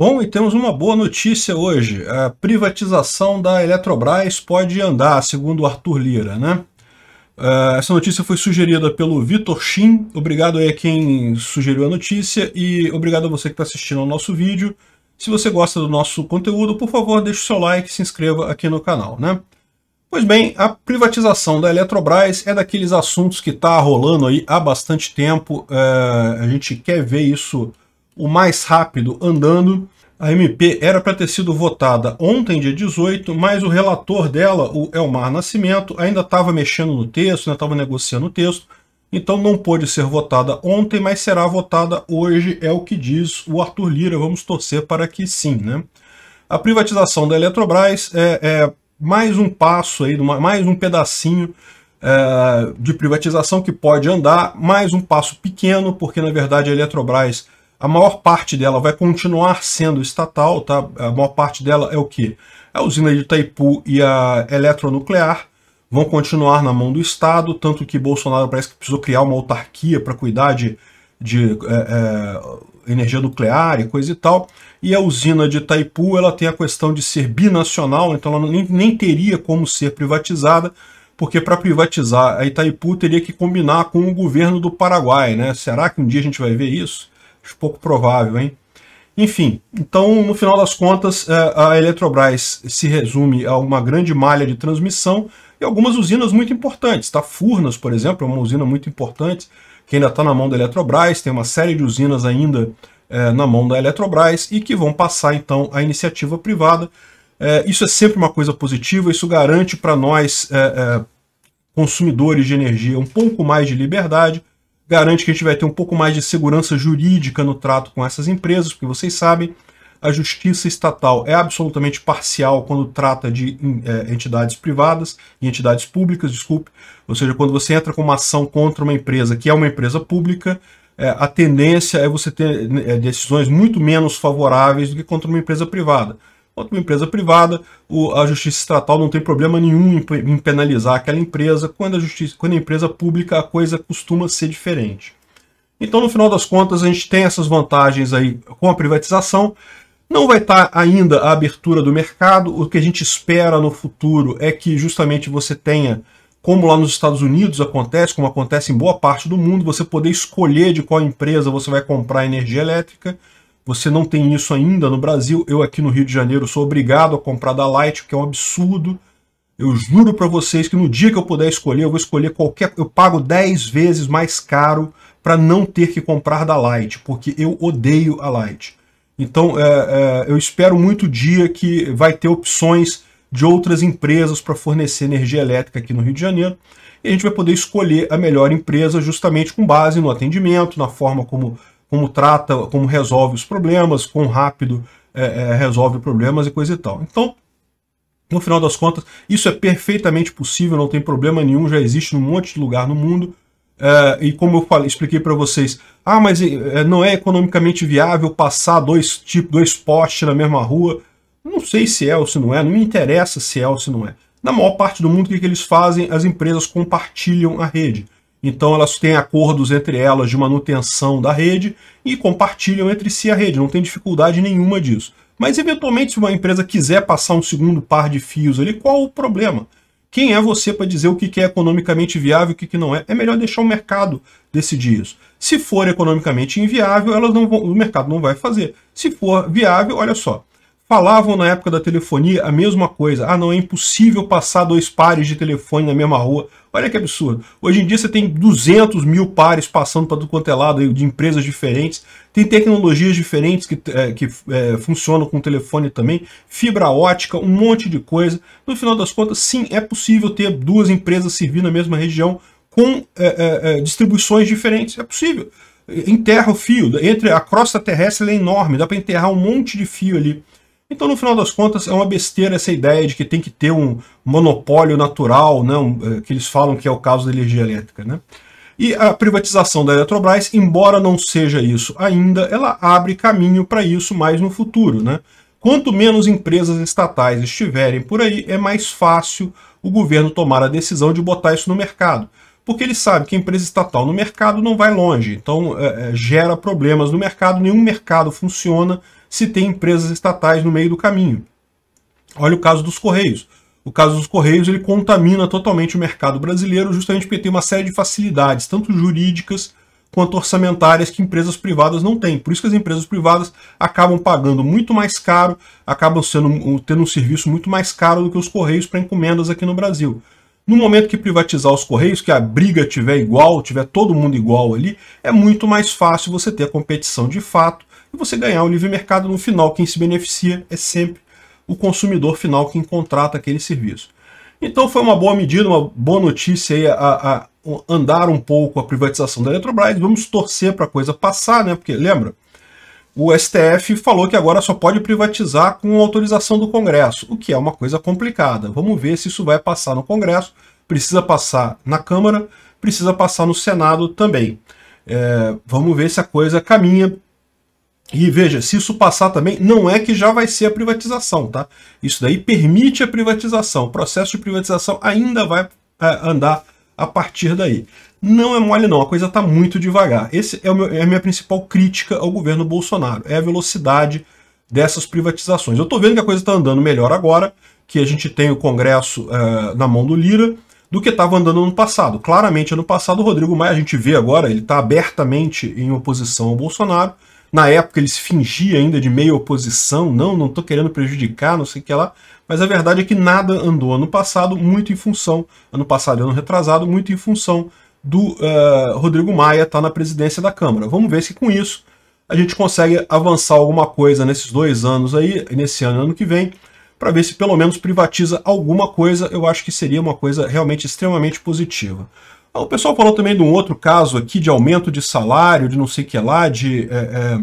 Bom, e temos uma boa notícia hoje. A privatização da Eletrobras pode andar, segundo Arthur Lira, né? Ah, essa notícia foi sugerida pelo Vitor Shin. Obrigado aí a quem sugeriu a notícia e obrigado a você que está assistindo ao nosso vídeo. Se você gosta do nosso conteúdo, por favor, deixe o seu like e se inscreva aqui no canal, né? Pois bem, a privatização da Eletrobras é daqueles assuntos que está rolando aí há bastante tempo. Ah, a gente quer ver isso o mais rápido andando. A MP era para ter sido votada ontem, dia 18, mas o relator dela, o Elmar Nascimento, ainda estava mexendo no texto, estava negociando o texto, então não pôde ser votada ontem, mas será votada hoje, é o que diz o Arthur Lira. Vamos torcer para que sim. Né? A privatização da Eletrobras é, é mais um passo, aí, mais um pedacinho é, de privatização que pode andar, mais um passo pequeno, porque na verdade a Eletrobras a maior parte dela vai continuar sendo estatal, tá? A maior parte dela é o que? A usina de Itaipu e a eletronuclear vão continuar na mão do Estado, tanto que Bolsonaro parece que precisou criar uma autarquia para cuidar de, de é, é, energia nuclear e coisa e tal. E a usina de Itaipu ela tem a questão de ser binacional, então ela nem, nem teria como ser privatizada, porque para privatizar a Itaipu teria que combinar com o governo do Paraguai, né? Será que um dia a gente vai ver isso? Acho pouco provável, hein? Enfim, então, no final das contas, é, a Eletrobras se resume a uma grande malha de transmissão e algumas usinas muito importantes. Tá? Furnas, por exemplo, é uma usina muito importante, que ainda está na mão da Eletrobras, tem uma série de usinas ainda é, na mão da Eletrobras e que vão passar, então, à iniciativa privada. É, isso é sempre uma coisa positiva, isso garante para nós, é, é, consumidores de energia, um pouco mais de liberdade, garante que a gente vai ter um pouco mais de segurança jurídica no trato com essas empresas, porque vocês sabem, a justiça estatal é absolutamente parcial quando trata de é, entidades privadas e entidades públicas, desculpe. Ou seja, quando você entra com uma ação contra uma empresa que é uma empresa pública, é, a tendência é você ter é, decisões muito menos favoráveis do que contra uma empresa privada. Quanto uma empresa privada, o, a justiça estatal não tem problema nenhum em, em penalizar aquela empresa. Quando a, justiça, quando a empresa pública, a coisa costuma ser diferente. Então, no final das contas, a gente tem essas vantagens aí com a privatização. Não vai estar ainda a abertura do mercado. O que a gente espera no futuro é que justamente você tenha, como lá nos Estados Unidos acontece, como acontece em boa parte do mundo, você poder escolher de qual empresa você vai comprar energia elétrica. Você não tem isso ainda no Brasil. Eu aqui no Rio de Janeiro sou obrigado a comprar da Light, o que é um absurdo. Eu juro para vocês que no dia que eu puder escolher, eu vou escolher qualquer. Eu pago 10 vezes mais caro para não ter que comprar da Light, porque eu odeio a Light. Então é, é, eu espero muito dia que vai ter opções de outras empresas para fornecer energia elétrica aqui no Rio de Janeiro. E a gente vai poder escolher a melhor empresa justamente com base no atendimento, na forma como como trata, como resolve os problemas, quão rápido é, é, resolve problemas e coisa e tal. Então, no final das contas, isso é perfeitamente possível, não tem problema nenhum, já existe num monte de lugar no mundo. É, e como eu falei, expliquei para vocês, ah, mas é, é, não é economicamente viável passar dois, tipo, dois postes na mesma rua. Não sei se é ou se não é, não me interessa se é ou se não é. Na maior parte do mundo, o que, que eles fazem? As empresas compartilham a rede. Então elas têm acordos entre elas de manutenção da rede e compartilham entre si a rede, não tem dificuldade nenhuma disso. Mas eventualmente se uma empresa quiser passar um segundo par de fios ali, qual o problema? Quem é você para dizer o que é economicamente viável e o que não é? É melhor deixar o mercado decidir isso. Se for economicamente inviável, elas não vão, o mercado não vai fazer. Se for viável, olha só, falavam na época da telefonia a mesma coisa. Ah, não, é impossível passar dois pares de telefone na mesma rua. Olha que absurdo. Hoje em dia você tem 200 mil pares passando para tudo quanto é lado, de empresas diferentes. Tem tecnologias diferentes que, é, que é, funcionam com telefone também. Fibra ótica, um monte de coisa. No final das contas, sim, é possível ter duas empresas servindo na mesma região com é, é, é, distribuições diferentes. É possível. Enterra o fio. entre A crosta terrestre é enorme. Dá para enterrar um monte de fio ali. Então, no final das contas, é uma besteira essa ideia de que tem que ter um monopólio natural, né, um, eh, que eles falam que é o caso da energia elétrica. Né? E a privatização da Eletrobras, embora não seja isso ainda, ela abre caminho para isso mais no futuro. Né? Quanto menos empresas estatais estiverem por aí, é mais fácil o governo tomar a decisão de botar isso no mercado. Porque ele sabe que a empresa estatal no mercado não vai longe, então é, gera problemas no mercado, nenhum mercado funciona se tem empresas estatais no meio do caminho. Olha o caso dos Correios. O caso dos Correios ele contamina totalmente o mercado brasileiro, justamente porque tem uma série de facilidades, tanto jurídicas quanto orçamentárias, que empresas privadas não têm. Por isso que as empresas privadas acabam pagando muito mais caro, acabam sendo, tendo um serviço muito mais caro do que os Correios para encomendas aqui no Brasil. No momento que privatizar os Correios, que a briga tiver igual, tiver todo mundo igual ali, é muito mais fácil você ter a competição de fato e você ganhar o livre mercado no final. Quem se beneficia é sempre o consumidor final, quem contrata aquele serviço. Então foi uma boa medida, uma boa notícia aí, a, a andar um pouco a privatização da Eletrobras. Vamos torcer para a coisa passar, né? Porque lembra, o STF falou que agora só pode privatizar com autorização do Congresso, o que é uma coisa complicada. Vamos ver se isso vai passar no Congresso. Precisa passar na Câmara, precisa passar no Senado também. É, vamos ver se a coisa caminha e veja, se isso passar também, não é que já vai ser a privatização, tá? Isso daí permite a privatização. O processo de privatização ainda vai é, andar a partir daí. Não é mole não, a coisa está muito devagar. Esse é, é, a minha principal crítica ao governo Bolsonaro, é a velocidade dessas privatizações. Eu estou vendo que a coisa está andando melhor agora, que a gente tem o Congresso é, na mão do Lira, do que estava andando no passado. Claramente, ano passado, o Rodrigo Maia, a gente vê agora, ele está abertamente em oposição ao Bolsonaro, na época eles fingiam ainda de meio oposição, não, não estou querendo prejudicar, não sei o que lá. Mas a verdade é que nada andou ano passado, muito em função, ano passado e ano retrasado, muito em função do uh, Rodrigo Maia estar tá na presidência da Câmara. Vamos ver se com isso a gente consegue avançar alguma coisa nesses dois anos aí, nesse ano e ano que vem, para ver se pelo menos privatiza alguma coisa. Eu acho que seria uma coisa realmente extremamente positiva. Ah, o pessoal falou também de um outro caso aqui de aumento de salário, de não sei o que lá, de é, é,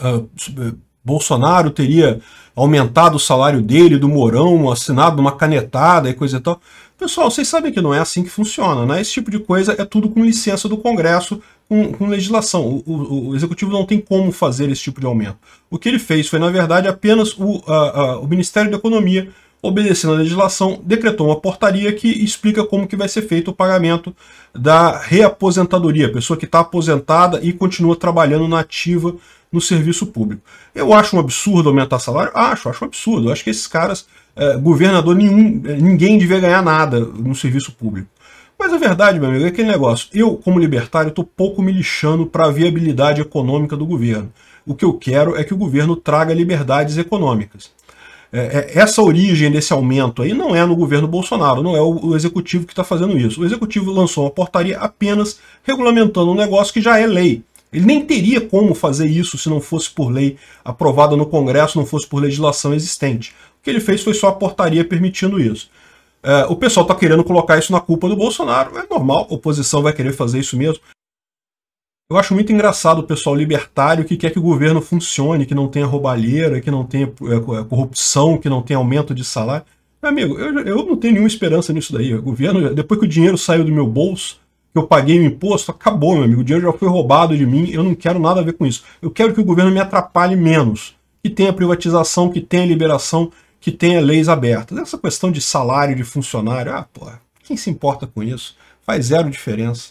ah, é, Bolsonaro teria aumentado o salário dele, do Mourão, assinado uma canetada e coisa e tal. Pessoal, vocês sabem que não é assim que funciona, né? Esse tipo de coisa é tudo com licença do Congresso, com, com legislação. O, o, o, Executivo não tem como fazer esse tipo de aumento. O que ele fez foi, na verdade, apenas o, a, a, o Ministério da Economia obedecendo à legislação, decretou uma portaria que explica como que vai ser feito o pagamento da reaposentadoria, pessoa que está aposentada e continua trabalhando na ativa no serviço público. Eu acho um absurdo aumentar salário? Acho, acho um absurdo. Eu acho que esses caras, é, governador nenhum, é, ninguém devia ganhar nada no serviço público. Mas a verdade, meu amigo, é aquele negócio. Eu, como libertário, estou pouco me lixando para a viabilidade econômica do governo. O que eu quero é que o governo traga liberdades econômicas. É, é, essa origem desse aumento aí não é no governo Bolsonaro, não é o, executivo que está fazendo isso. O executivo lançou uma portaria apenas regulamentando um negócio que já é lei. Ele nem teria como fazer isso se não fosse por lei aprovada no Congresso, não fosse por legislação existente. O que ele fez foi só a portaria permitindo isso. É, o pessoal está querendo colocar isso na culpa do Bolsonaro. É normal, a oposição vai querer fazer isso mesmo. Eu acho muito engraçado o pessoal libertário que quer que o governo funcione, que não tenha roubalheira, que não tenha é, é, corrupção, que não tenha aumento de salário. amigo, eu, eu não tenho nenhuma esperança nisso daí. O governo, depois que o dinheiro saiu do meu bolso, que eu paguei o imposto, acabou, meu amigo. O dinheiro já foi roubado de mim, eu não quero nada a ver com isso. Eu quero que o governo me atrapalhe menos. Que tenha privatização, que tenha liberação, que tenha leis abertas. Essa questão de salário de funcionário, ah, porra, quem se importa com isso? Faz zero diferença